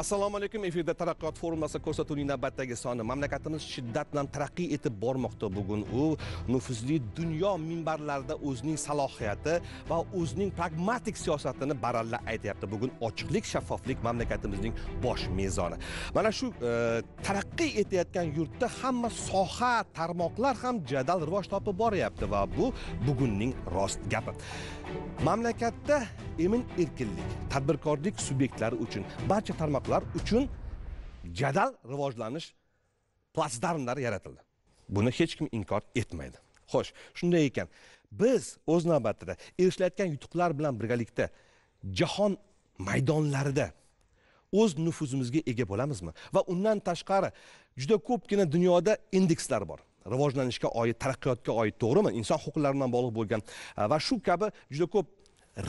assalomu alaykum efirda taraqqiyot forumasi ko'rsatuvining navbatdagi soni mamlakatimiz shiddat bilan taraqqiy etib bormoqda bugun u nufuzli dunyo minbarlarida o'zining salohiyati va o'zining pragmatik siyosatini baralla aytyapti bugun ochiqlik shaffoflik mamlakatimizning bosh mezoni mana shu e, taraqqiy etayotgan yurtda hamma soha tarmoqlar ham jadal rivoj topib boryapti va bu bugunning rost gapi mamlakatda emin erkinlik tadbirkorlik subyektlari uchun barcha tarmoqlar uchun jadal rivojlanish platsdarmlari yaratildi buni hech kim inkor etmaydi xo'sh shunday ekan biz o'z navbatida erishilayotgan yutuqlar bilan birgalikda jahon maydonlarida o'z nufuzimizga ega bo'lamizmi va undan tashqari juda ko'pgina dunyoda indekslar bor rivojlanishga oid taraqqiyotga oid to'g'rimi inson huquqlari bilan bog'liq bo'lgan e, va shu kabi juda ko'p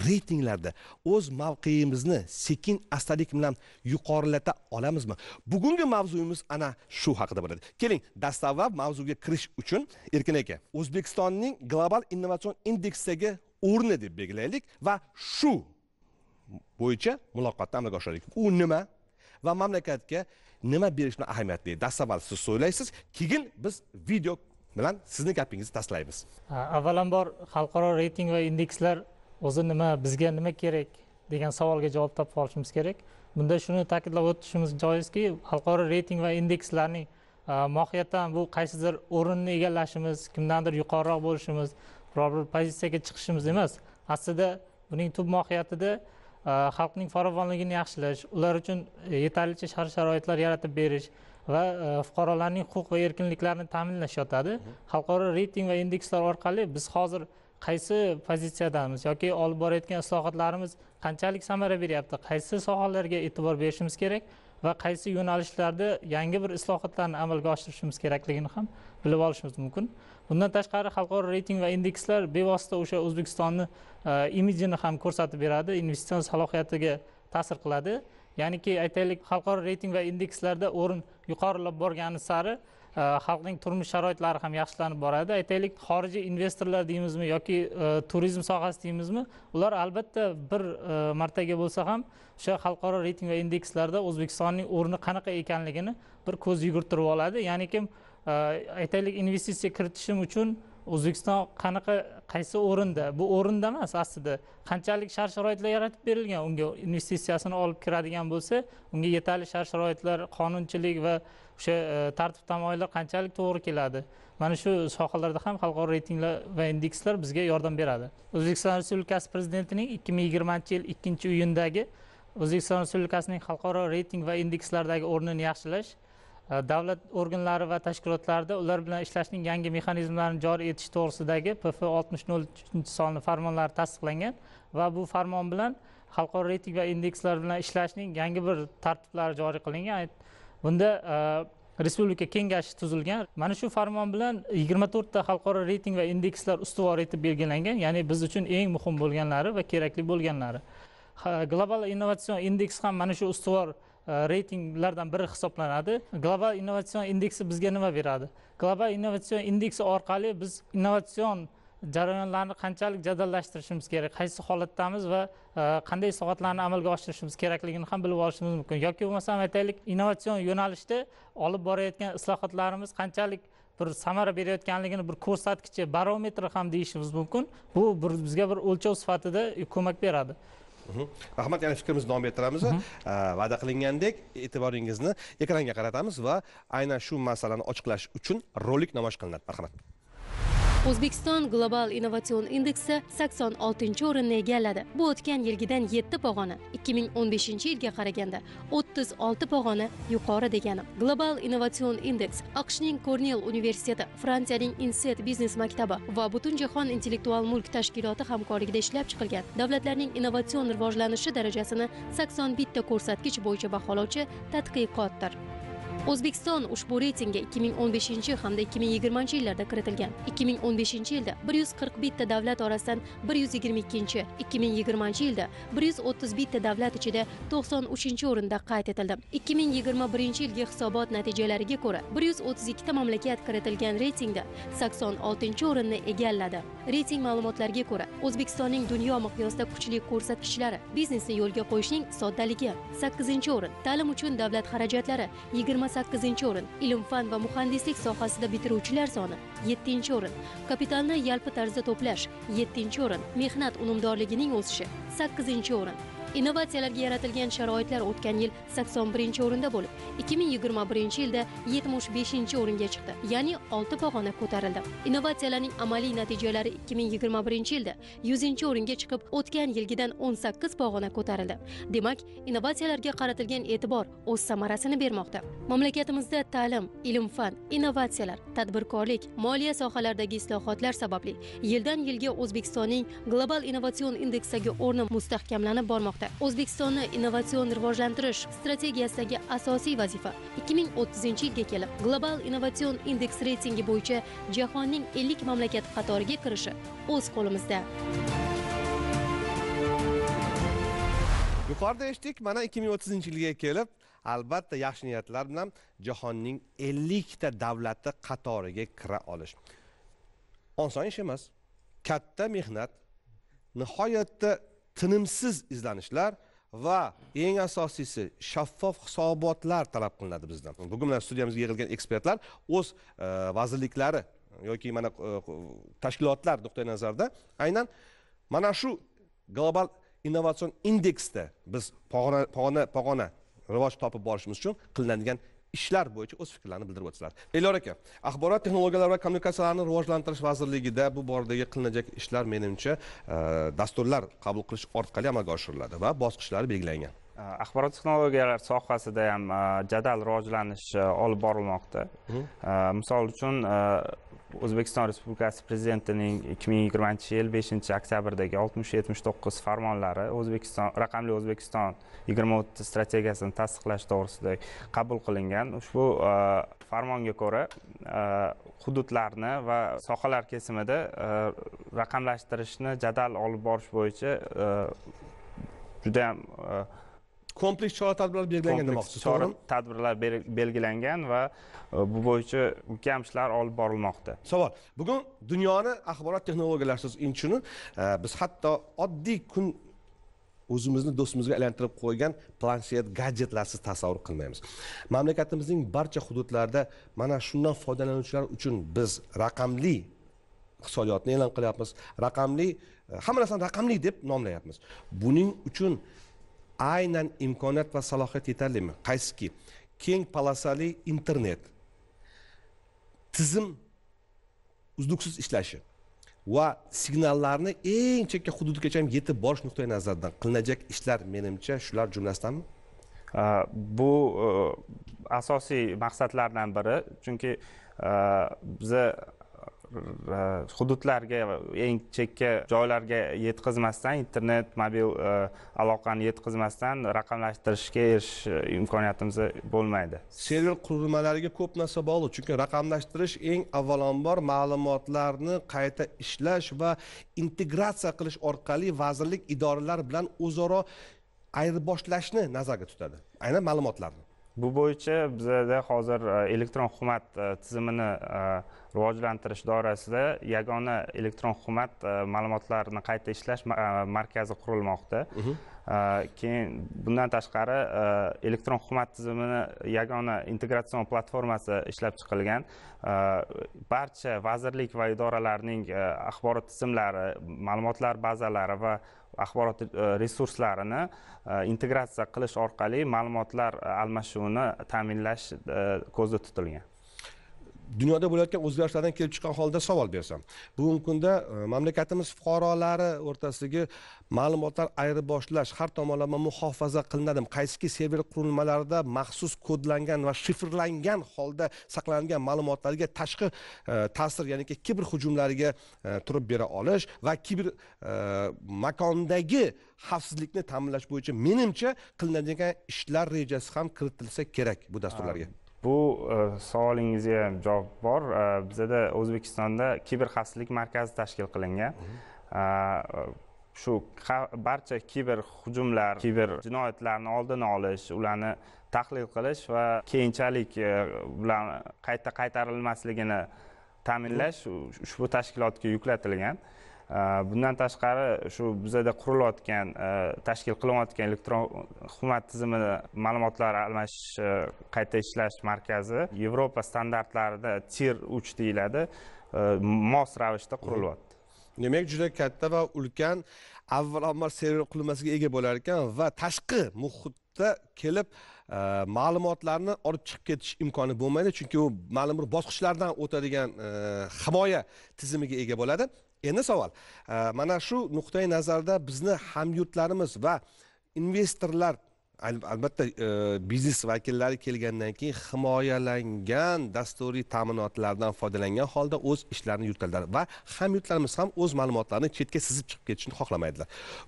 reytinglarda o'z mavqeyimizni sekin astalik bilan yuqorilata olamizmi bugungi mavzuyimiz ana shu haqida bo'ladi keling dastavval mavzuga kirish uchun erkin aka o'zbekistonning global innovatsion indeksdagi o'rni deb belgilaylik va shu bo'yicha muloqotni amalga oshiraylik u nima va mamlakatga nima berishni ahamiyatli dastavval siz so'ylaysiz keyin biz video bilan sizni gapingizni tashlaymiz avvalambor xalqaro reyting va indekslar o'zi nima bizga nima kerak degan savolga javob topib olishimiz kerak bunda shuni ta'kidlab o'tishimiz joizki xalqaro reyting va indekslarning mohiyatan bu qaysidir o'rinni egallashimiz kimdandir yuqoriroq bo'lishimiz biror bir pozitsiyaga chiqishimiz emas aslida buning tub mohiyatida Э, xalqning farovonligini yaxshilash ular uchun e, yetarlicha shart sharoitlar yaratib berish va e, fuqarolarning huquq va erkinliklarini ta'minlash yotadi xalqaro reyting va indekslar orqali biz hozir qaysi pozitsiyadamiz yoki olib borayotgan islohotlarimiz qanchalik samara beryapti qaysi sohalarga e'tibor berishimiz kerak va qaysi yo'nalishlarda yangi bir islohotlarni amalga oshirishimiz kerakligini ham bilib olishimiz mumkin bundan tashqari xalqaro reyting va indekslar bevosita o'sha o'zbekistonni e, imijini ham ko'rsatib beradi investitsion salohiyatiga ta'sir qiladi ya'niki aytaylik xalqaro reyting va indekslarda o'rin yuqorilab borgani sari Э, xalqning turmush sharoitlari ham yaxshilanib boradi aytaylik xorijiy investorlar deymizmi yoki e, turizm sohasi deymizmi ular albatta bir e, martaga bo'lsa ham o'sha xalqaro reyting va indekslarda o'zbekistonning o'rni qanaqa ekanligini bir ko'z yugurtirib oladi ya'ni kim e, aytaylik investitsiya kiritishim uchun o'zbekiston qanaqa qaysi o'rinda bu o'rinda emas aslida qanchalik shart sharoitlar yaratib berilgan unga investitsiyasini olib kiradigan bo'lsa unga yetarli shart sharoitlar qonunchilik va o'sha e, tartib tamoyillar qanchalik to'g'ri keladi mana shu sohalarda ham xalqaro reytinglar va indekslar bizga yordam beradi o'zbekiston respublikasi prezidentining ikki ming yigirmanchi yil ikkinchi iyundagi o'zbekiston respublikasining xalqaro reyting va indekslardagi o'rnini yaxshilash e, davlat organlari va tashkilotlarida ular bilan ishlashning yangi mexanizmlarini joriy etish to'g'risidagi pf oltmish nol uchinchi sonli farmonlari tasdiqlangan va bu farmon bilan xalqaro reyting va indekslar bilan ishlashning yangi bir tartiblari joriy qilingan bunda e, respublika kengashi tuzilgan mana shu farmon bilan yigirma to'rtta xalqaro reyting va indekslar ustuvor etib belgilangan ya'ni biz uchun eng muhim bo'lganlari va kerakli bo'lganlari global innovatsion indeks ham mana shu ustuvor e, reytinglardan biri hisoblanadi global innovatsion indeksi bizga nima beradi global innovatsion indeksi orqali biz innovatsion jarayonlarni qanchalik jadallashtirishimiz kerak qaysi holatdamiz va e, qanday soatlarni amalga oshirishimiz kerakligini ham bilib olishimiz mumkin yoki bo'lmasam aytaylik innovatsion yo'nalishda olib borayotgan islohotlarimiz qanchalik bir samara berayotganligini bir ko'rsatkichi barometri ham deyishimiz mumkin bu bir bizga bir o'lchov sifatida ko'mak beradi mhmm. rahmat yana fikrimizni davom ettiramiz mhmm. e, va'da qilingandek e'tiboringizni ekranga qaratamiz va aynan shu masalani ochiqlash uchun rolik namoyish qilinadi marhamat o'zbekiston global innovatsion indeksi 86 o'rinni egalladi bu o'tgan yilgidan 7 pog'ona 2015 yilga qaraganda 36 pog'ona yuqori degani global innovatsion indeks aqshning kornel universiteti fransiyaning inset biznes maktabi va butunjahon intellektual mulk tashkiloti hamkorligida ishlab chiqilgan davlatlarning innovatsion rivojlanishi darajasini 81 ta ko'rsatkich bo'yicha baholovchi tadqiqotdir o'zbekiston ushbu reytingga 2015 hamda 2020 yillarda kiritilgan 2015 yilda 141 ta davlat orasidan 122, chi 2020 yilda 131 ta davlat ichida 93 o'rinda qayd etildi 2021 yilgi hisobot natijalariga ko'ra 132 ta mamlakat kiritilgan reytingda 86 o'rinni egalladi reyting ma'lumotlariga ko'ra o'zbekistonning dunyo miqyosida kuchli ko'rsatkichlari biznesni yo'lga qo'yishning soddaligi 8 o'rin ta'lim uchun davlat xarajatlari 20 yigirma sakkizinchi o'rin ilm fan va muhandislik sohasida bitiruvchilar soni yettinchi o'rin kapitalni yalpi tarzda to'plash yettinchi o'rin mehnat unumdorligining o'sishi sakkizinchi o'rin innovatsiyalarga yaratilgan sharoitlar o'tgan yil 81 o'rinda bo'lib 2021 yilda 75 o'ringa chiqdi ya'ni 6 pog'ona ko'tarildi innovatsiyalarning amaliy natijalari 2021 yilda 100 o'ringa chiqib o'tgan yilgidan 18 pog'ona ko'tarildi demak innovatsiyalarga qaratilgan e'tibor o'z samarasini bermoqda mamlakatimizda ta'lim ilm fan innovatsiyalar tadbirkorlik moliya sohalaridagi islohotlar sababli yildan yilga o'zbekistonning global innovatsion indeksdagi o'rni mustahkamlanib bormoqda etmoqda o'zbekistonni innovatsion rivojlantirish strategiyasidagi asosiy vazifa 2030 yilga kelib global innovatsion indeks reytingi bo'yicha jahonning 50 mamlakat qatoriga kirishi o'z qo'limizda yuqorida eshitdik mana 2030 yilga kelib albatta yaxshi niyatlar bilan jahonning 50 ta davlati qatoriga kira olish oson ish emas katta mehnat nihoyatda tinimsiz izlanishlar va eng asosiysi shaffof hisobotlar talab qilinadi bizdan bugun mana studiyamizga yig'ilgan ekspertlar o'z e, vazirliklari e, yoki mana e, tashkilotlar nuqtai nazarida aynan mana shu global innovatsion indeksda biz pog'ona pog'ona pog'ona rivoj topib borishimiz uchun qilinadigan ishlar bo'yicha o'z fikrlarini bildirib o'tsalar elyor aka axborot texnologiyalari va kommunikatsiyalarini rivojlantirish vazirligida bu boradagi qilinajak ishlar menimcha e, dasturlar qabul qilish orqali amalga oshiriladi va bosqichlari belgilangan e, axborot texnologiyalari sohasida ham e, jadal rivojlanish olib borilmoqda misol uchun o'zbekiston respublikasi prezidentining ikki ming yigirmanchi yil beshinchi oktyabrdagi oltmish yetmish to'qqiz farmonlari o'zbekiston raqamli o'zbekiston yigirma o'ttiz strategiyasini tasdiqlash to'g'risida qabul qilingan ushbu e, farmonga ko'ra e, hududlarni va sohalar kesimida e, raqamlashtirishni jadal olib borish bo'yicha judayam kompleks chora-tadbirlar belgilangan demoqchisiz chora tadbirlar belgilangan va e, bu bo'yicha ulkan ishlar olib borilmoqda savol bugun dunyoni axborot texnologiyalarsiz inchuni e, biz hatto oddiy kun o'zimizni do'stimizga aylantirib qo'ygan planshet gadjetlarsiz tasavvur qilmaymiz mamlakatimizning barcha hududlarida mana shundan foydalanuvchilar uchun biz raqamli iqtisodiyotni e'lon qilyapmiz raqamli e, hamma narsani raqamli deb nomlayapmiz buning uchun aynan imkoniyat va salohiyat yetarlimi qaysiki keng polosali internet tizim uzluksiz ishlashi va signallarni eng chekka hududgacha ham yetib borish nuqtai nazaridan qilinajak ishlar menimcha shular jumlasidanmi bu asosiy maqsadlardan biri chunki biza hududlarga eng chekka joylarga yetkazmasdan internet mobil e, aloqani yetkazmasdan raqamlashtirishga erishish e, imkoniyatimiz bo'lmaydi server qurilmalariga ko'p narsa bog'liq chunki raqamlashtirish eng avvalambor ma'lumotlarni qayta ishlash va integratsiya qilish orqali vazirlik idoralar bilan o'zaro ayirboshlashni nazarda tutadi aynan ma'lumotlarni bu bo'yicha bizada hozir e, elektron hukumat e, tizimini e, rivojlantirish doirasida yagona elektron hukumat ma'lumotlarini qayta ishlash markazi qurilmoqda mhm. keyin bundan tashqari elektron hukumat tizimini yagona integratsion platformasi ishlab chiqilgan barcha vazirlik va idoralarning axborot tizimlari ma'lumotlar bazalari va axborot e, resurslarini e, integratsiya qilish orqali ma'lumotlar e, almashuvini ta'minlash ko'zda tutilgan dunyoda bo'layotgan o'zgarishlardan kelib chiqqan holda savol bersam bugungi kunda e, mamlakatimiz fuqarolari o'rtasidagi ma'lumotlar ayirboshlash har tomonlama muhofaza qilinadimi qaysiki server qurilmalarida maxsus kodlangan va shifrlangan holda saqlangan ma'lumotlarga tashqi e, ta'sir ya'niki kiber hujumlariga e, turib bera olish va kiber makondagi xavfsizlikni ta'minlash bo'yicha menimcha qilinadigan ishlar rejasi ham kiritilsa kerak bu dasturlarga bu e, savolingizga ham javob bor e, bizada o'zbekistonda kiber xavfsizlik markazi tashkil qilingan e, shu barcha kiber hujumlar kiber jinoyatlarni oldini olish ularni tahlil qilish va keyinchalik e, ularni qayta qaytarilmasligini ta'minlash ushbu tashkilotga yuklatilgan Э, bundan tashqari shu bizada qurilayotgan e, tashkil qilinayotgan elektron hukumat tizimini ma'lumotlar almashish qayta ishlash markazi yevropa standartlarida tir uch deyiladi e, mos ravishda qurilyapti demak juda katta va ulkan avvalambor server qurilmasiga ega bo'lar ekan va tashqi muhitda kelib e, ma'lumotlarni olib chiqib ketish imkoni bo'lmaydi chunki u ma'lum bir bosqichlardan o'tadigan himoya tizimiga ega bo'ladi endi savol mana shu nuqtai nazarda bizni hamyurtlarimiz va investorlar albatta e, biznes vakillari kelgandan keyin himoyalangan dasturiy ta'minotlardan foydalangan holda o'z ishlarini yuritadilar va hamyurtlarimiz ham o'z ma'lumotlarini chetga sizib chiqib ketishini xohlamaydilar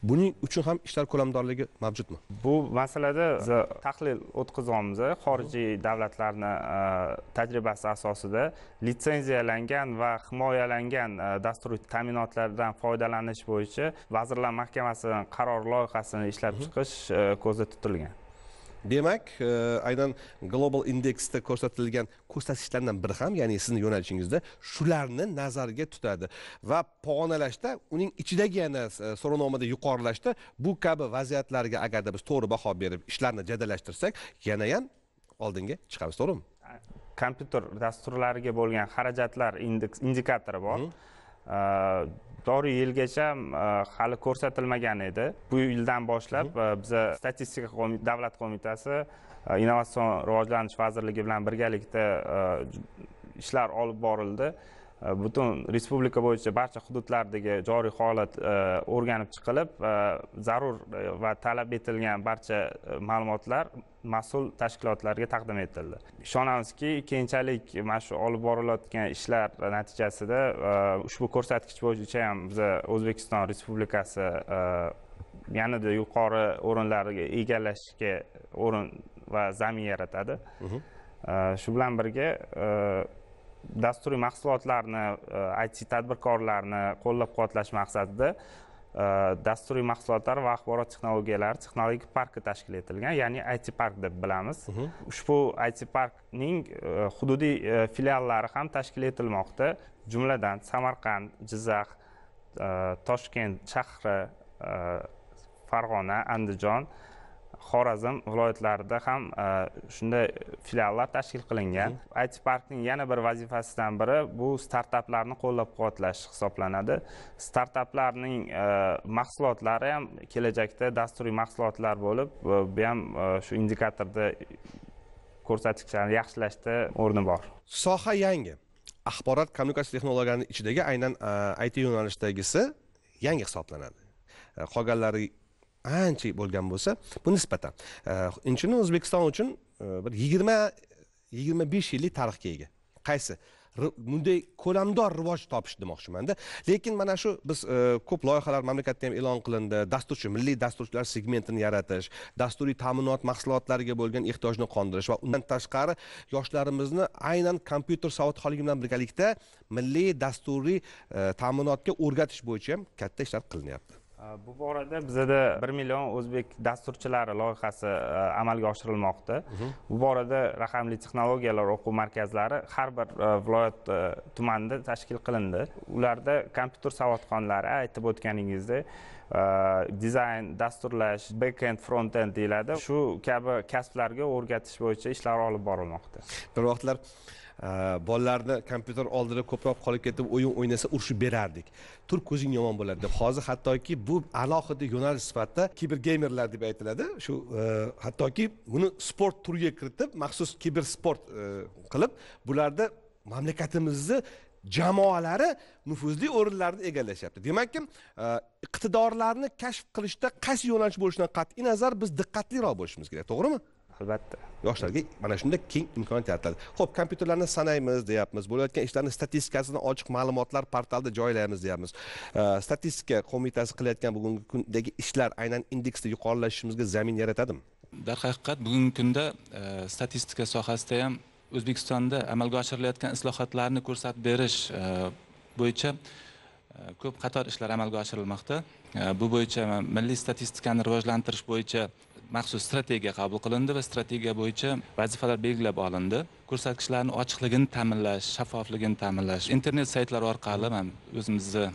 buning uchun ham ishlar ko'lamdorligi mavjudmi bu masalada biz tahlil o'tkazyapmiz xorijiy davlatlarni e, tajribasi asosida litsenziyalangan va himoyalangan e, dasturiy ta'minotlardan foydalanish bo'yicha vazirlar mahkamasi qaror loyihasini ishlab chiqish ko'zda tutilgan demak e, aynan global indeksda ko'rsatilgan ko'rsatkichlardan biri ham ya'ni sizni yo'nalishingizda shularni nazarga tutadi va pog'onalashda uning ichidagi yana e, so'rovnomada yuqorilashda bu kabi vaziyatlarga agarda biz to'g'ri baho berib ishlarni jadallashtirsak yanayam oldinga chiqamiz to'g'rimi kompyuter dasturlariga bo'lgan xarajatlar indikatori bor joriy yilgacha e, hali ko'rsatilmagan edi bu yildan boshlab e, biza statistika davlat qo'mitasi e, innovatsion rivojlanish vazirligi bilan birgalikda ishlar olib borildi butun respublika bo'yicha barcha hududlardagi joriy holat o'rganib chiqilib zarur va talab etilgan barcha ma'lumotlar mas'ul tashkilotlarga taqdim etildi ishonamizki keyinchalik mana shu olib borilayotgan ishlar natijasida e, ushbu ko'rsatkich bo'yicha ham biza o'zbekiston respublikasi e, yanada yuqori o'rinlarga egallashga o'rin va zamin yaratadi e, shu bilan birga dasturiy mahsulotlarni it tadbirkorlarni qo'llab quvvatlash maqsadida dasturiy э, mahsulotlar va axborot texnologiyalari texnologik parki tashkil etilgan ya'ni it park deb bilamiz ushbu it parkning e, hududiy e, filiallari ham tashkil etilmoqda jumladan samarqand jizzax e, toshkent shahri farg'ona andijon xorazm viloyatlarida ham e, shunday filiallar tashkil qilingan it parkning yana bir vazifasidan biri bu startaplarni qo'llab quvvatlash hisoblanadi startaplarning e, mahsulotlari ham kelajakda dasturiy mahsulotlar bo'lib bu ham e, shu indikatorda ko'rsatkichlarni yaxshilashda o'rni bor soha yangi axborot kommunikatsiya texnologiyalarining ichidagi aynan it yo'nalishdagisi yangi hisoblanadi qolganlari ancha bo'lgan bo'lsa bu nisbatan e, shuning uchun o'zbekiston uchun e, bir yigirma yigirma besh yillik tarixga ega qaysi bunday ko'lamdor rivoj topish demoqchimanda lekin mana shu biz e, ko'p loyihalar mamlakatda ham e'lon qilindi dasturchi milliy dasturchilar segmentini yaratish dasturiy ta'minot mahsulotlariga bo'lgan ehtiyojni qondirish va undan tashqari yoshlarimizni aynan kompyuter savodxonligi bilan birgalikda milliy dasturiy ta'minotga o'rgatish bo'yicha ham katta ishlar qilinyapti Э, bu borada bizada bir million o'zbek dasturchilari loyihasi e, amalga oshirilmoqda mhmm. bu borada raqamli texnologiyalar o'quv markazlari har bir e, viloyat e, tumanida tashkil qilindi ularda kompyuter savodxonlari aytib o'tganingizdek dizayn dasturlash front frontend deyiladi shu kabi kasblarga o'rgatish bo'yicha ishlar olib borilmoqda bir vaqtlar Э, bolalarni kompyuter oldida ko'proq qolib ketib o'yin o'ynasa urushib berardik tur ko'zing yomon bo'ladi deb hozir hattoki bu alohida yo'nalish sifatida kiber geymerlar deb aytiladi shu e, hattoki buni sport turiga kiritib maxsus kiber sport e, qilib bularda mamlakatimizni jamoalari nufuzli o'rinlarni egallashyapti demakki e, iqtidorlarni kashf qilishda qaysi yo'nalish bo'lishidan qat'iy nazar biz diqqatliroq bo'lishimiz kerak to'g'rimi albatta yoshlarga mana shunda keng imkoniyat yaratiladi ho'p kompyuterlarni sanaymiz deyapmiz bo'layotgan ishlarni statistikasini ochiq ma'lumotlar portalida joylaymiz deyapmiz statistika qo'mitasi qilayotgan bugungi kundagi ishlar aynan indeksda yuqorilashishimizga zamin yaratadimi darhaqiqat bugungi kunda e, statistika sohasida ham o'zbekistonda amalga oshirilayotgan islohotlarni ko'rsatib berish e, bo'yicha e, ko'p qator ishlar amalga oshirilmoqda bu bo'yicha milliy statistikani rivojlantirish bo'yicha maxsus strategiya qabul qilindi va strategiya bo'yicha vazifalar belgilab olindi ko'rsatkichlarni ochiqligini ta'minlash shaffofligini ta'minlash internet saytlari orqali man o'zimizni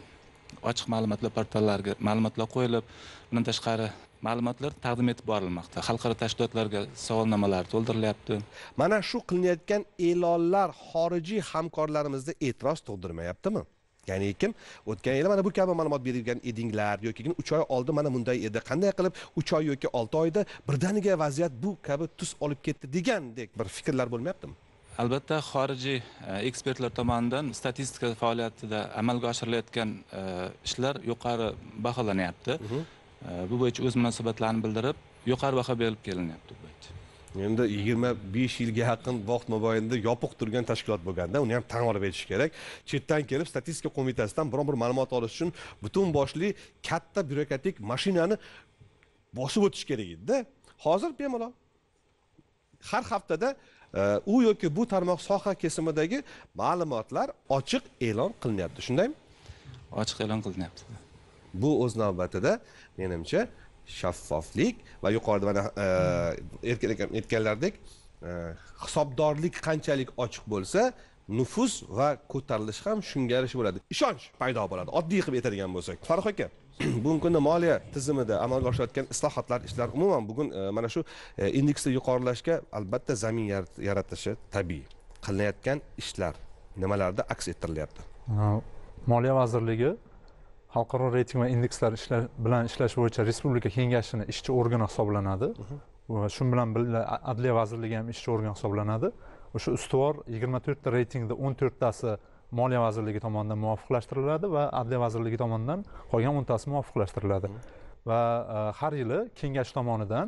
ochiq ma'lumotlar portallariga ma'lumotlar qo'yilib bundan tashqari ma'lumotlar taqdim etib borilmoqda xalqaro tashkilotlarga savolnomalar to'ldirilyapti mana shu qilinayotgan e'lonlar xorijiy hamkorlarimizda e'tiroz tug'dirmayaptimi ya'ni kim o'tgan yili mana bu kabi ma'lumot bergan edinglar yoki uch oy oldin mana bunday edi qanday qilib uch oy yoki olti oyda birdaniga vaziyat bu kabi tus olib ketdi degandek bir fikrlar bo'lmayaptimi albatta xorijiy e, ekspertlar tomonidan statistika faoliyatida amalga oshirilayotgan e, ishlar yuqori baholanyapti e, bu bo'yicha o'z munosabatlarini bildirib yuqori baho berilib kelinyapti bu bo'yicha endi yigirma besh yilga yaqin vaqt mobaynida yopiq turgan tashkilot bo'lganda uni ham tan olib aytish kerak chetdan kelib statistika qo'mitasidan biron bir ma'lumot olish uchun butun boshli katta byurokratik mashinani bosib o'tish kerak edida hozir bemalol har haftada e, u yoki bu tarmoq soha kesimidagi ma'lumotlar ochiq e'lon qilinyapti shundaymi ochiq e'lon qilinyapti bu o'z navbatida menimcha shaffoflik va yuqorida mana e, erkin akam aytganlaridek e, hisobdorlik qanchalik ochiq bo'lsa nufuz va ko'tarilish ham shunga yarasha bo'ladi ishonch paydo bo'ladi oddiy qilib aytadigan bo'lsak farruh aka bugungi kunda moliya tizimida amalga oshirayotgan islohotlar ishlar umuman bugun e, mana shu indeksni yuqorilashga albatta zamin yaratishi tabiiy qilinayotgan ishlar nimalarda aks ettirilyapti moliya vazirligi xalqaro reyting va indekslar bilan ishlash bo'yicha respublika kengashini ishchi organi hisoblanadi mhm. va shu bilan birga adliya vazirligi ham ishchi organ hisoblanadi o'sha ustuvor yigirma to'rtta reytingni o'n to'rttasi moliya vazirligi tomonidan muvofiqlashtiriladi va adliya vazirligi tomonidan qolgan o'ntasi muvofiqlashtiriladi mhm. va e, har yili kengash tomonidan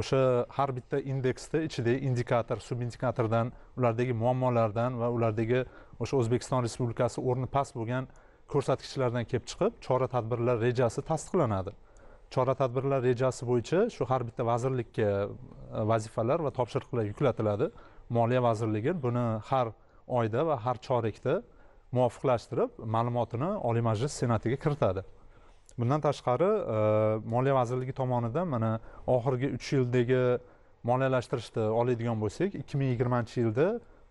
o'sha har bitta indeksni ichidagi indikator subindikatordan ulardagi muammolardan va ulardagi o'sha o'zbekiston respublikasi o'rni past bo'lgan ko'rsatkichlardan kelib chiqib chora tadbirlar rejasi tasdiqlanadi chora tadbirlar rejasi bo'yicha shu har bitta vazirlikka e, vazifalar va topshiriqlar yuklatiladi moliya vazirligi buni har oyda va har chorakda muvofiqlashtirib ma'lumotini oliy majlis senatiga kiritadi bundan tashqari e, moliya vazirligi tomonidan mana oxirgi uch yildagi moliyalashtirishni oladigan bo'lsak ikki ming yigirmanchi yilda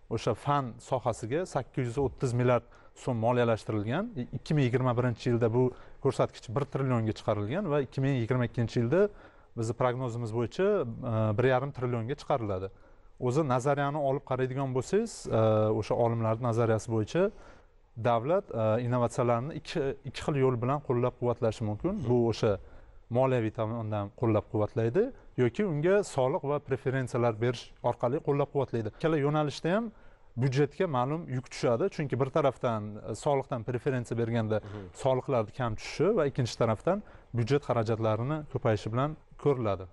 o'sha fan sohasiga sakkiz yuz o'ttiz milliard so'm moliyalashtirilgan e, ikki ming yigirma birinchi yilda bu ko'rsatkich bir trillionga chiqarilgan va ikki ming yigirma ikkinchi yilda bizni prognozimiz bo'yicha e, bir yarim trillionga chiqariladi o'zi nazariyani olib qaraydigan bo'lsangiz e, o'sha olimlarni nazariyasi bo'yicha davlat innovatsiyalarni ikki xil yo'l bilan qo'llab quvvatlashi mumkin bu o'sha moliyaviy tomondan qo'llab quvvatlaydi yoki unga soliq va preferensiyalar berish orqali qo'llab quvvatlaydi ikkala yo'nalishda ham byudjetga ma'lum yuk tushadi chunki bir tarafdan e, soliqdan preferensiya berganda soliqlarni kam tushishi va ikkinchi tarafdan byudjet xarajatlarini ko'payishi bilan ko'riladi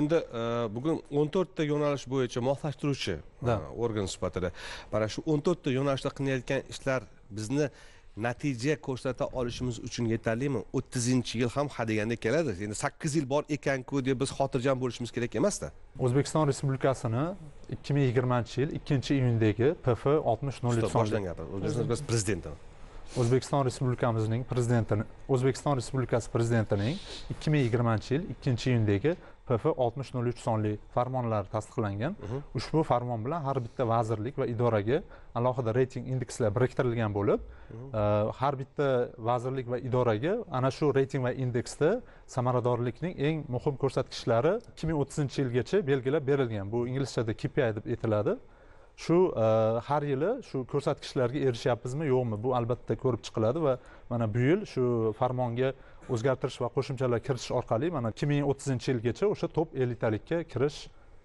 endi e, bugun o'n to'rtta yo'nalish bo'yicha moslashtiruvchi e, organ sifatida mana shu o'n to'rtta yo'nalishda qilinayotgan ishlar bizni natija ko'rsata olishimiz uchun yetarlimi o'ttizinchi yil ham hadeganda keladi endi sakkiz yil bor ekanku deb biz xotirjam bo'lishimiz kerak emasda o'zbekiston respublikasini ikki ming yigirmanchi yil ikkinchi iyundagi pf oltmish nol boshdan gapir prezidenti o'zbekiston respublikamizning prezidentini o'zbekiston respublikasi prezidentining ikki ming yigirmanchi yil ikkinchi iyundagi pf 6003 sonli farmonlar tasdiqlangan ushbu farmon bilan har bitta vazirlik va idoraga alohida reyting indekslar biriktirilgan bo'lib e, har bitta vazirlik va idoraga ana shu reyting va indeksda samaradorlikning eng muhim ko'rsatkichlari 2030 yilgacha belgilab berilgan bu inglizchada kpi deb aytiladi shu e, har yili shu ko'rsatkichlarga erishyapmizmi yo'qmi bu albatta ko'rib chiqiladi va mana bu yil shu farmonga o'zgartirish va qo'shimchalar kiritish orqali mana ikki ming o'ttizinchi yilgacha o'sha top elitalikka kirish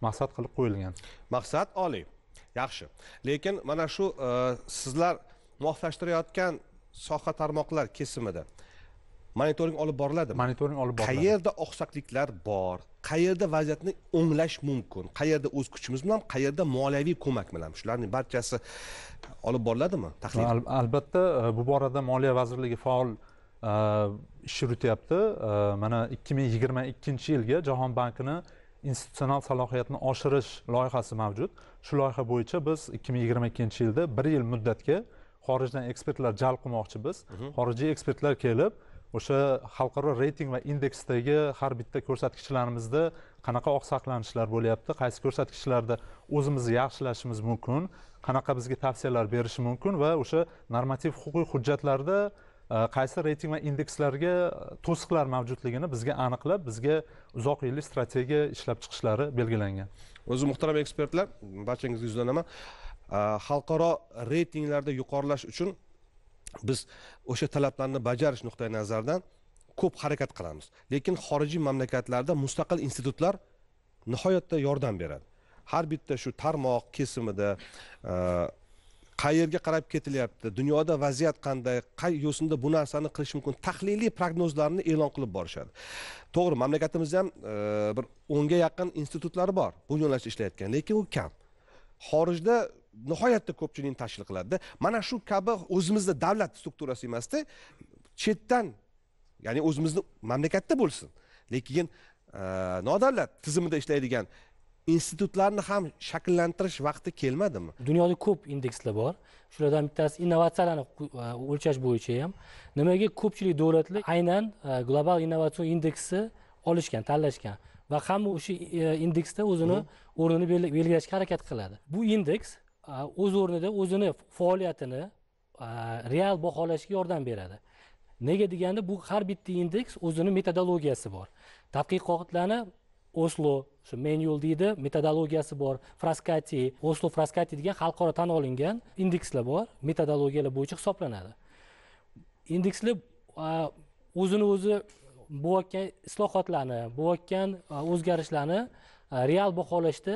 maqsad qilib qo'yilgan maqsad oliy yaxshi lekin mana shu e, sizlar muvofiqlashtirayotgan soha tarmoqlar kesimida monitoring olib boriladimi monitoring olib boriladi qayerda oqsoqliklar bor qayerda vaziyatni o'nglash mumkin qayerda o'z kuchimiz bilan qayerda moliyaviy ko'mak bilan shularning barchasi olib boriladimi tahlil albatta e, bu borada moliya vazirligi faol e, ish yurityapti mana ikki ming yigirma ikkinchi yilga jahon bankini institutsional salohiyatni oshirish loyihasi mavjud shu loyiha bo'yicha biz ikki ming yigirma ikkinchi yilda bir yil muddatga xorijdan ekspertlar jalb qilmoqchi biz mhm. xorijiy ekspertlar kelib o'sha xalqaro reyting va indeksdagi har bitta ko'rsatkichlarimizni qanaqa oqsaqlanishlar bo'lyapti qaysi ko'rsatkichlarda o'zimizni yaxshilashimiz mumkin qanaqa bizga tavsiyalar berishi mumkin va o'sha normativ huquqiy hujjatlarda Э, qaysi reyting va indekslarga e, to'siqlar mavjudligini bizga aniqlab bizga uzoq yillik strategiya ishlab chiqishlari belgilangan o'zi muhtaram ekspertlar barchangizga yuzlanaman э, xalqaro reytinglarda yuqorilash uchun biz o'sha talablarni bajarish nuqtai nazaridan ko'p harakat qilamiz lekin xorijiy mamlakatlarda mustaqil institutlar nihoyatda yordam beradi har bitta shu tarmoq kesimida e, qayerga qarab ketilyapti dunyoda vaziyat qanday qay yo'sinda bu narsani qilish mumkin tahliliy prognozlarni e'lon qilib borishadi to'g'ri mamlakatimizda ham e, bir o'nga yaqin institutlar bor bu yo'nalishda ishlayotgan lekin u kam xorijda nihoyatda ko'pchilikni tashkil qiladida mana shu kabi o'zimizda davlat strukturasi emasda chetdan ya'ni o'zimizni mamlakatda bo'lsin lekin e, nodavlat tizimida ishlaydigan institutlarni ham shakllantirish vaqti kelmadimi dunyoda ko'p indekslar bor shulardan bittasi innovatsiyalarni uh, o'lchash bo'yicha ham nimaga ko'pchilik davlatlar aynan uh, global innovatsion indeksni olishgan tanlashgan va hamma o'sha uh, indeksda o'zini o'rnini belgilashga harakat qiladi bu indeks o'z o'rnida o'zini faoliyatini real baholashga yordam beradi nega deganda bu har bitta indeks o'zini metodologiyasi bor tadqiqotlarni oslo shu manual deydi metodologiyasi bor fraskati oslo fraskati degan xalqaro tan olingan indekslar bor metodologiyalar bo'yicha hisoblanadi indekslar o'zini o'zi bo'layotgan islohotlarni bo'layotgan o'zgarishlarni real baholashda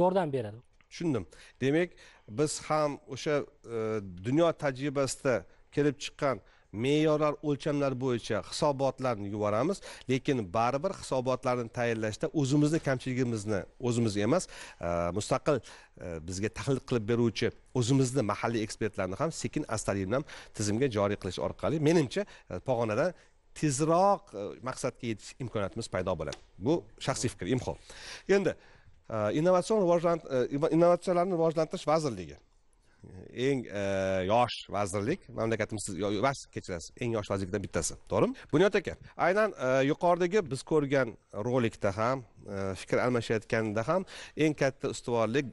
yordam beradi tushundim demak biz ham o'sha e, dunyo tajribasida kelib chiqqan me'yorlar o'lchamlar bo'yicha hisobotlarni yuboramiz lekin baribir hisobotlarni tayinlashda o'zimizni kamchiligimizni o'zimiz emas e, mustaqil e, bizga tahlil qilib beruvchi o'zimizni mahalliy ekspertlarni ham sekin ham tizimga joriy qilish orqali menimcha e, pog'onada tezroq maqsadga yetish imkoniyatimiz paydo bo'ladi bu shaxsiy fikr imho endi innovatsion rivojlan innovatsiyalarni rivojlantirish vazirligi eng e, yosh vazirlik mamlakatimiz emas kechirasiz eng yosh vazirlikdan bittasi to'g'rimi bunyod aka aynan e, yuqoridagi biz ko'rgan rolikda ham e, fikr almashayotganda ham eng katta ustuvorlik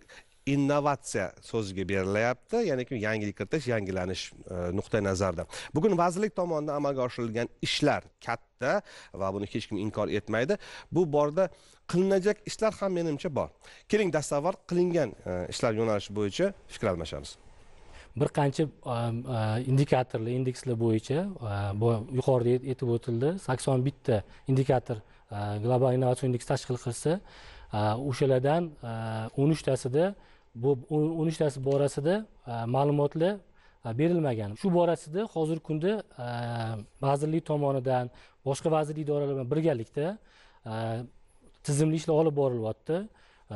innovatsiya so'ziga berilyapti ya'ni yangilik kiritish yangilanish nuqtai nazaridan bugun vazirlik tomonidan amalga oshirilgan ishlar katta va buni hech kim inkor etmaydi bu borada qilinajak ishlar ham menimcha bor keling dastavval qilingan e, ishlar yo'nalishi bo'yicha fikr almashamiz bir qancha e, e, indikatorli indekslar bo'yicha bu yuqorida aytib o'tildi sakson bitta indikator global innovatsion indeks tashkil qilsa o'shalardan o'n uchtasida bu o'n uchtasi borasida ma'lumotlar berilmagan shu borasida hozirgi kunda vazirlik tomonidan boshqa vazirlik idoralari bilan birgalikda tizimli ishlar olib borilyapti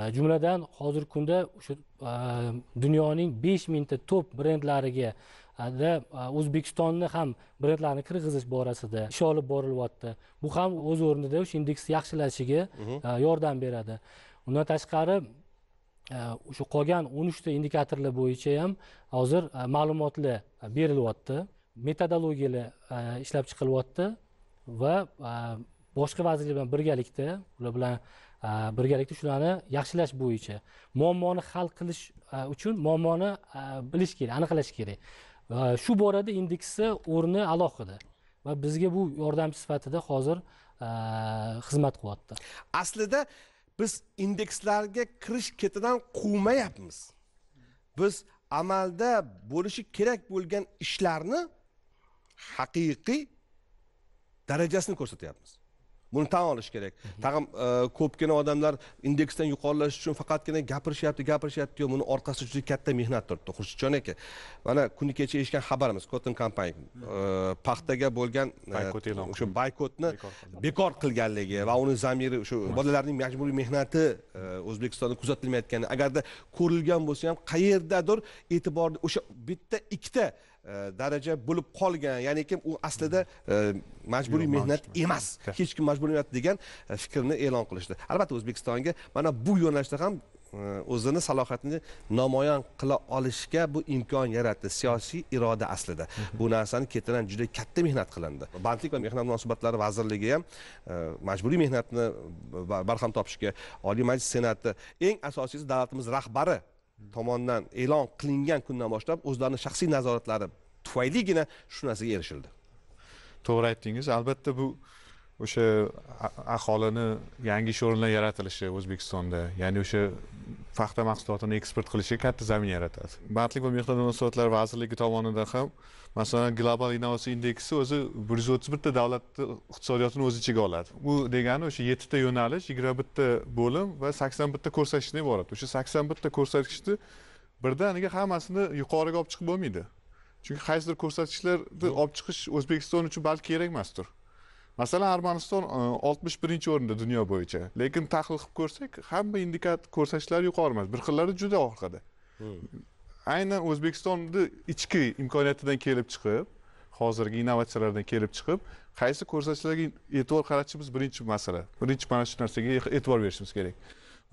e, jumladan hozirgi kunda o'sha e, dunyoning besh mingta top brendlariga e, da o'zbekistonni ham brendlarini kirgizish borasida ish olib borilyapti bu ham o'z o'rnida o'sha indeks yaxshilashiga mhm. yordam beradi undan tashqari o'sha qolgan o'n uchta indikatorlar bo'yicha ham hozir ma'lumotlar berilyapti metodologiyalar ishlab chiqilyapti va boshqa vazirlik bilan birgalikda ular bilan birgalikda shularni yaxshilash bo'yicha muammoni hal qilish uchun muammoni bilish kerak aniqlash kerak shu borada indeksni o'rni alohida va bizga bu yordamchi sifatida hozir xizmat qilyapti aslida biz indekslarga kirish ketidan quvmayapmiz biz amalda bo'lishi kerak bo'lgan ishlarni haqiqiy darajasini ko'rsatyapmiz buni tan olish kerak tag'in e, ko'pgina odamlar indeksdan yuqorilash uchun faqatgina gapirishyapti gapirishyapti yo'q buni orqasida juda katta mehnat turibdi xurshidjon aka mana kuni kecha eshitgan xabarimiz cotton company e, paxtaga bo'lgan e, o'sha boykotni bekor qilganligi va uni zamiri o'sha bolalarning majburiy mehnati o'zbekistonda kuzatilmayotgani agarda ko'rilgan bo'lsa ham qayerdadir e'tiborni o'sha bitta ikkita E, daraja bo'lib qolgan kim u aslida e, majburiy mehnat emas hech kim majburiy mehnat degan e, fikrni e'lon qilishdi albatta o'zbekistonga mana bu yo'nalishda ham o'zini salohiyatini namoyon qila olishga bu imkon yaratdi siyosiy iroda aslida bu narsani ketidan juda katta mehnat qilindi bandlik va mehnat munosabatlari vazirligi ham majburiy mehnatni barham topishga oliy majlis senati eng asosiysi davlatimiz rahbari tomonidan e'lon qilingan kundan boshlab o'zlarini shaxsiy nazoratlari tufayligina shu narsaga erishildi to'g'ri aytdingiz albatta bu o'sha aholini yangi ish o'rinlar yaratilishi o'zbekistonda ya'ni o'sha paxta mahsulotini eksport qilishga katta zamin yaratadi bandlik va mehnat munosabatlari vazirligi tomonidan ham masalan global innovatsiya indeksi o'zi bir yuz o'ttiz bitta davlatni iqtisodiyotini o'z ichiga oladi bu degani o'sha yettita yo'nalish yigirma bitta bo'lim va sakson bitta ko'rsatkichdan iborat o'sha sakson bitta ko'rsatkichni birdaniga hammasini yuqoriga olib chiqib bo'lmaydi chunki qaysidir ko'rsatkichlarni olib chiqish o'zbekiston uchun balki kerak emasdir masalan armaniston e, oltmish birinchi o'rinda dunyo bo'yicha lekin tahlil qilib ko'rsak hamma indikator ko'rsatkichlar yuqori emas bir xillari juda orqada hmm. aynan o'zbekistonni ichki imkoniyatidan kelib chiqib hozirgi innovatsiyalardan kelib chiqib qaysi ko'rsatkichlarga e'tibor qaratishimiz birinchi masala birinchi mana shu narsaga e-, e'tibor berishimiz kerak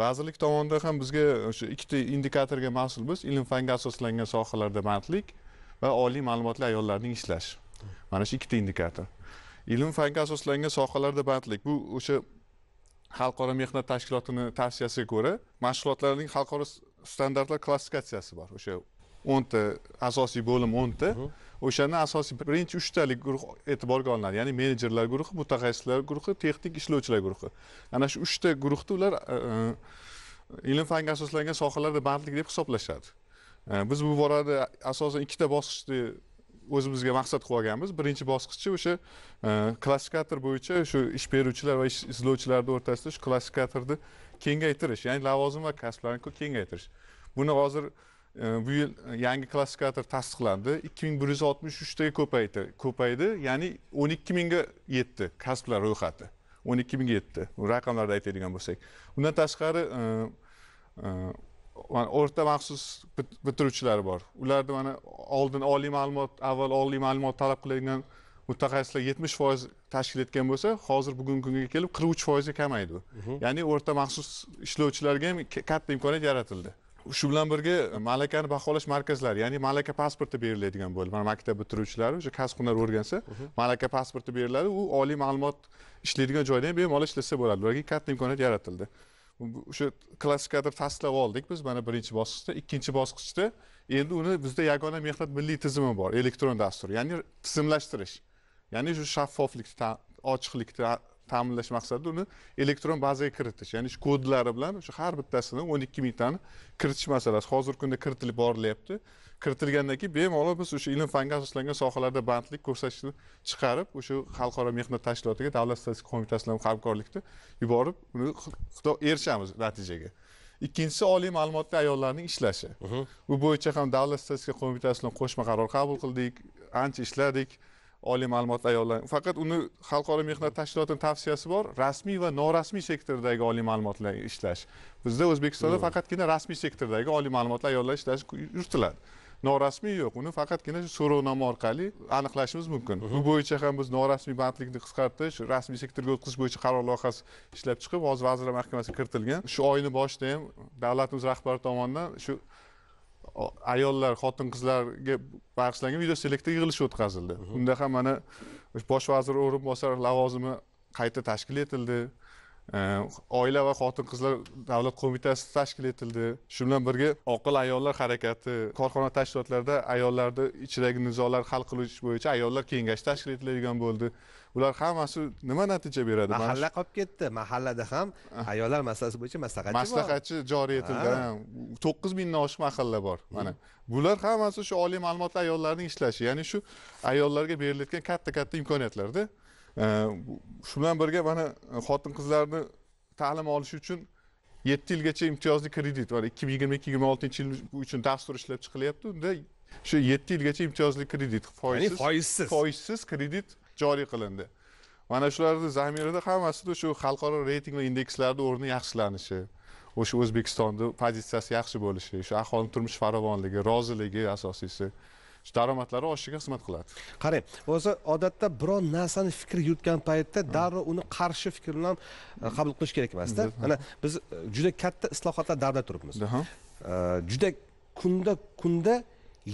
vazirlik tomonidan ham bizga o'sha ikkita indikatorga mas'ulmiz ilm fanga asoslangan sohalarda bandlik va oliy ma'lumotli ayollarning ishlashi mana shu ikkita indikator ilm fanga asoslangan sohalarda bandlik bu o'sha xalqaro mehnat tashkilotini tavsiyasiga ko'ra mashg'ulotlarning xalqaro standartlar klassifikatsiyasi bor o'sha o'nta asosiy bo'lim o'nta o'shani asosiy birinchi uchtalik guruh e'tiborga olinadi ya'ni menejerlar guruhi mutaxassislar guruhi texnik ishlovchilar guruhi ana shu uchta guruhni ular e, e, ilm fanga asoslangan sohalarda bandlik deb hisoblashadi e, biz bu borada asosan ikkita bosqichni o'zimizga maqsad qilib olganmiz birinchi bosqichi o'sha e, klassifikator bo'yicha shu ish beruvchilar va ish izlovchilarni o'rtasida shu klassifikatorni kengaytirish ya'ni lavozim va kasblarni kengaytirish buni hozir e, bu yil yangi klassifikator tasdiqlandi ikki ming bir yuz oltmish uchtaga ko'paydi ko'paydi ya'ni o'n ikki mingga yetdi kasblar ro'yxati o'n ikki mingga yetdi raqamlarda aytadigan bo'lsak undan tashqari e, mana o'rta maxsus bitiruvchilar bor ularda mana oldin oliy ma'lumot avval oliy ma'lumot talab qiladigan mutaxassislar yetmish foiz tashkil etgan bo'lsa hozir bugungi kunga kelib qirq uch foizga kamaydi u mhm. ya'ni o'rta maxsus ishlovchilarga ham katta imkoniyat yaratildi shu bilan birga malakani baholash markazlari ya'ni malaka pasporti beriladigan bo'ldi mana maktab bitiruvchilari o'sha kasb hunar o'rgansa mhm. malaka pasporti beriladi u oliy ma'lumot ishlaydigan joyda ham bemalol ishlasa bo'ladi ularga katta imkoniyat yaratildi o'sha klassikadir tasdiqlab oldik biz mana birinchi bosqichda ikkinchi bosqichda endi uni bizda yagona mehnat milliy tizimi bor elektron dastur ya'ni tizimlashtirish ya'ni shu shaffoflikni ochiqlikni ta'minlash maqsadida uni elektron bazaga kiritish ya'ni shu kodlari bilan o'sha har bittasini o'n ikki mingtani kiritish masalasi hozirgi kunda kiritilib borilyapti kiritilgandan keyin bemalol biz o'sha ilm fanga asoslangan sohalarda bandlik ko'rsatishni chiqarib o'sha xalqaro mehnat tashkilotiga davlat statistika qo'mitasi bilan hamkorlikda yuborib uni erishamiz natijaga ikkinchisi oliy ma'lumotli ayollarning ishlashi bu bo'yicha ham davlat statistika qo'mitasi bilan qo'shma qaror qabul qildik ancha ishladik oliy ma'lumotlar ayollar faqat uni xalqaro mehnat tashkilotini tavsiyasi bor rasmiy va norasmiy sektordagi oliy ma'lumotlar ishlash bizda o'zbekistonda faqatgina rasmiy sektordagi oliy ma'lumotli ayollar ishlash yuritiladi norasmiy yo'q uni faqatgina shu so'rovnoma orqali aniqlashimiz mumkin bu bo'yicha ham biz norasmiy bandlikni qisqartirish rasmiy sektorga o'tkazish bo'yicha qaror loyihasi ishlab chiqib hozir vazirlar mahkamasiga kiritilgan shu oyni boshida ham davlatimiz rahbari tomonidan shu ayollar xotin qizlarga bag'ishlangan video selektor yig'ilishi o'tkazildi unda ham mana bosh vazir o'rinbosari lavozimi qayta tashkil etildi oila va xotin qizlar davlat qo'mitasi tashkil etildi shu bilan birga oqil ayollar harakati korxona tashkilotlarida ayollarni ichidagi nizolar hal qilish bo'yicha ayollar kengashi tashkil etiladigan bo'ldi bular hammasi nima natija beradi mahalla qolib ketdi mahallada ham ah. ayollar masalasi bo'yicha maslahatchi maslahatchi joriy etildi ah. to'qqiz mingdan oshiq mahalla bor mana hmm. bular hammasi shu oliy ma'lumotli ayollarning ishlashi ya'ni shu ayollarga berilayotgan katta katta imkoniyatlarda shu bilan birga mana e, xotin qizlarni ta'lim olishi uchun yetti yilgacha imtiyozli kredit mana ikki ming yigirma ikki yigirma oltinchi yil uchun dastur ishlab chiqilyapti unda shu yetti yilgacha imtiyozli kredit foizsiz foizsiz foizsiz kredit joriy qilindi mana shularni zamirida hammasida shu xalqaro reyting va indekslarni o'rni yaxshilanishi o'sha o'zbekistonni pozitsiyasi yaxshi bo'lishi shu aholini turmush farovonligi roziligi asosiysi daromadlari oshishiga xizmat qiladi qarang o'zi odatda biror narsani fikr yuritgan paytda darrov uni qarshi fikr bilan e, qabul qilish kerak emasda mana biz e, juda katta islohotlar davrida turibmiz e, juda kunda kunda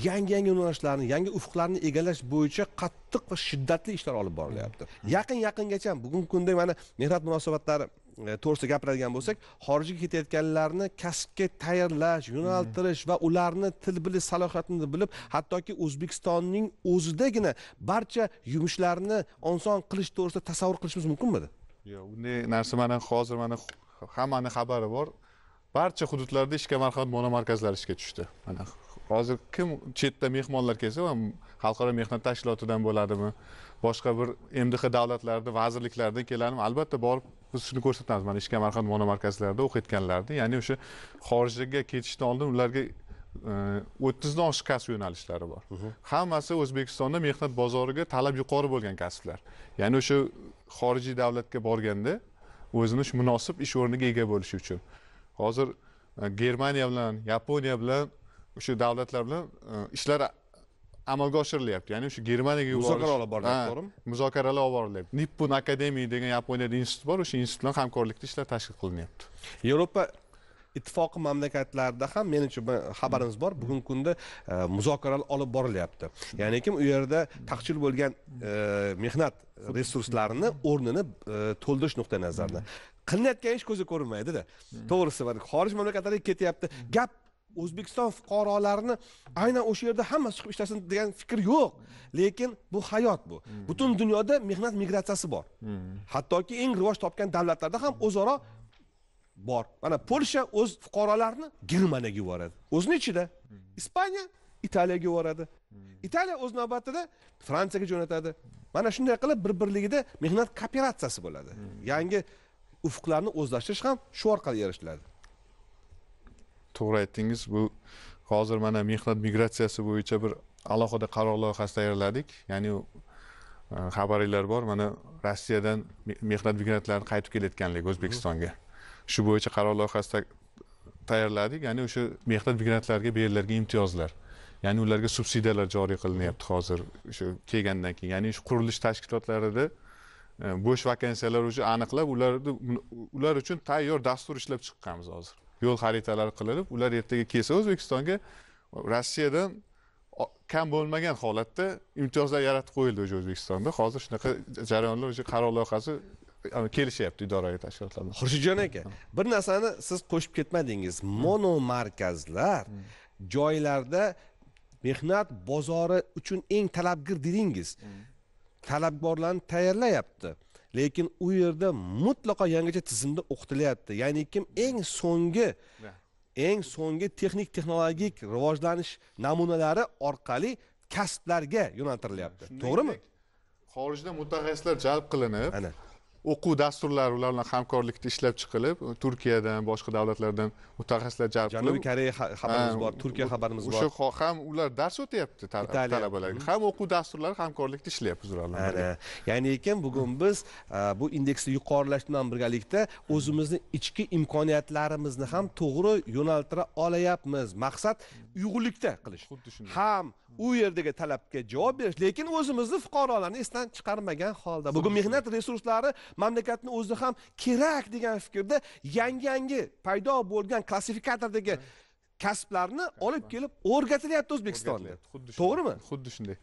yangi yangi yo'nalishlarni yangi ufqlarni egallash bo'yicha qattiq va shiddatli ishlar olib borilyapti hmm. yaqin yaqingacha bugungi kunda mana mehnat munosabatlari E, to'g'risida gapiradigan bo'lsak xorijga ketayotganlarni kasbga tayyorlash yo'naltirish va ularni til bilish salohiyatini bilib hattoki o'zbekistonning o'zidagina barcha yumushlarni oson qilish to'g'risida tasavvur qilishimiz mumkinmidi yo'q bunday narsa mana hozir mana hammani xabari bor barcha hududlarda ishga marhamat markazlari ishga tushdi mana hozir kim chetda mehmonlar kelsa xalqaro mehnat tashkilotidan bo'ladimi boshqa bir mdh davlatlarida vazirliklardan keladimi albatta borib biz shuni ko'rsatamiz mana ichki amalxon monomarkazlarida o'qiyotganlarni ya'ni o'sha xorijga ketishdan oldin ularga e, o'ttizdan oshiq kasb yo'nalishlari bor hammasi o'zbekistonda mehnat bozoriga talab yuqori bo'lgan kasblar ya'ni o'sha xorijiy davlatga borganda o'zini shu munosib ish o'rniga ega bo'lishi uchun hozir e, germaniya bilan yaponiya bilan o'sha davlatlar bilan e, ishlar amalga oshirilyapti ya'ni o'sha germaniyaga muzokara olib borilyapti to'g'rimi muzokaralar olib borilyapti nippun akademiya degan yaponiyada institut bor o'sha institut bilan hamkorlikda ishlar tashkil qilinyapti yevropa ittifoqi mamlakatlarida ham menimcha xabarimiz bor bugungi kunda e, muzokaralar olib borilyapti ya'ni kim u yerda taqchil bo'lgan e, mehnat resurslarini o'rnini e, to'ldirish nuqtai nazaridan qilinayotgan ish ko'zga ko'rinmaydida to'g'risi xorij mamlakatlariga ketyapti gap o'zbekiston fuqarolarini aynan o'sha yerda hammasi chiqib ishlasin degan fikr yo'q lekin bu hayot bu hmm. butun dunyoda mehnat migratsiyasi bor hmm. hattoki eng rivoj topgan davlatlarda ham o'zaro bor mana polsha o'z fuqarolarini germaniyaga yuboradi o'zini ichida hmm. ispaniya italiyaga yuboradi italiya o'z navbatida fransiyaga jo'natadi mana shunday qilib bir birligida mehnat kooperatsiyasi bo'ladi yangi ufqlarni o'zlashtirish ham shu orqali erishiladi to'g'ri aytdingiz bu hozir mana mehnat migratsiyasi bo'yicha bir alohida qaror loyihasi tayyorladik ya'ni e, xabaringlar bor mana rossiyadan mehnat migrantlari qaytib kelayotganligi o'zbekistonga shu bo'yicha qaror loyihasi tayyorladik ya'ni o'sha mehnat migrantlariga beriladigan imtiyozlar ya'ni ularga subsidiyalar joriy qilinyapti hozir o'sha kelgandan keyin ya'ni shu qurilish tashkilotlarida e, bo'sh vakansiyalar уже aniqlab ularni ular uchun tayyor dastur ishlab chiqqanmiz hozir yo'l xaritalari qilinib ular ertaga kelsa o'zbekistonga rossiyadan kam bo'lmagan holatda imtiyozlar yaratib qo'yildi уже o'zbekistonda hozir shunaqa jarayonlar уже qaror loyihasi kelishyapti idoraviy tashkilotlar bilan xurshidjon aka bir narsani siz qo'shib ketmadingiz monomarkazlar hmm. joylarda mehnat bozori uchun eng talabgir dedingiz hmm. talabgorlarni tayyorlayapti lekin u yerda mutlaqo yangicha tizimda o'qitilyapti ya'ni kim eng so'nggi eng so'nggi texnik texnologik rivojlanish namunalari orqali kasblarga yo'naltirilyapti to'g'rimi xorijdan mutaxassislar jalb qilinib o'quv dasturlari ular bilan hamkorlikda ishlab chiqilib turkiyadan boshqa davlatlardan mutaxassislar jalb qilib janubiy koreya xabarimiz bor turkiya xabarimiz bor o'sha ham ular dars o'tyapti talabalarga ham o'quv dasturlari hamkorlikda ishlayapmiz ular bilan ana ya'ni lekin bugun biz e, bu indeksni yuqorilash bilan birgalikda o'zimizni ichki imkoniyatlarimizni ham to'g'ri yo'naltira olayapmiz maqsad uyg'unlikda qilish xuddi shunday ham u yerdagi talabga javob berish lekin o'zimizni fuqarolarni esdan chiqarmagan holda bugun mehnat resurslari mamlakatni o'zi ham kerak degan fikrda yangi yangi paydo bo'lgan klassifikatordagi kasblarni olib kelib o'rgatilyapti o'zbekistonda to'g'rimi xuddi shunday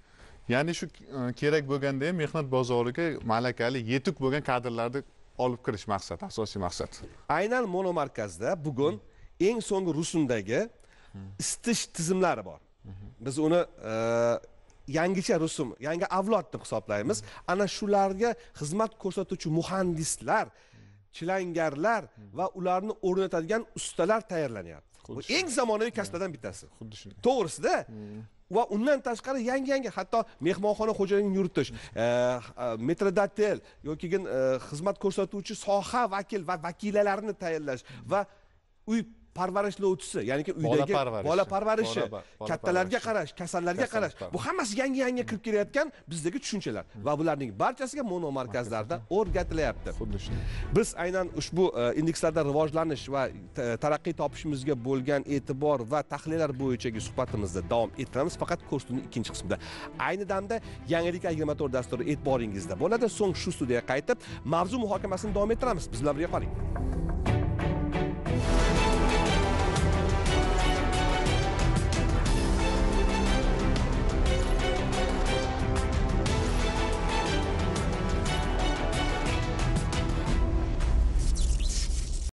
ya'ni shu e, kerak bo'lganda ham mehnat bozoriga malakali yetuk bo'lgan kadrlarni olib kirish maqsad asosiy maqsad aynan monomarkazda bugun hmm. eng so'nggi rusumdagi hmm. isitish tizimlari bor biz uni e, yangicha rusum yangi avlod deb hisoblaymiz ana shularga xizmat ko'rsatuvchi muhandislar chilangarlar va ularni o'rnatadigan ustalar tayyorlanyapti bu eng zamonaviy kasblardan bittasi xuddi shunday to'g'risida hmm. va undan tashqari yangi yangi hatto mehmonxona xo'jaligini yuritish e, e, metrodatel yoki xizmat ko'rsatuvchi soha vakil va vakilalarini tayyorlash va uy parvarishlovchisi ya'niki uydagi bola parvarishi kattalarga qarash kasallarga qarash bu hammasi yangi yangi kirib kelayotgan bizdagi tushunchalar hmm. va bularning barchasiga monomarkazlarda o'rgatilyapti xuddi shunday biz aynan ushbu e, indekslarda rivojlanish va e, taraqqiy topishimizga bo'lgan e'tibor va tahlillar bo'yichagi suhbatimizni davom ettiramiz faqat kursning ikkinchi qismida ayni damda yangiliklar yigirma to'rt dasturi e'tiboringizda bo'ladi so'ng shu studiyaga qaytib mavzu muhokamasini davom ettiramiz biz bilan birga qoling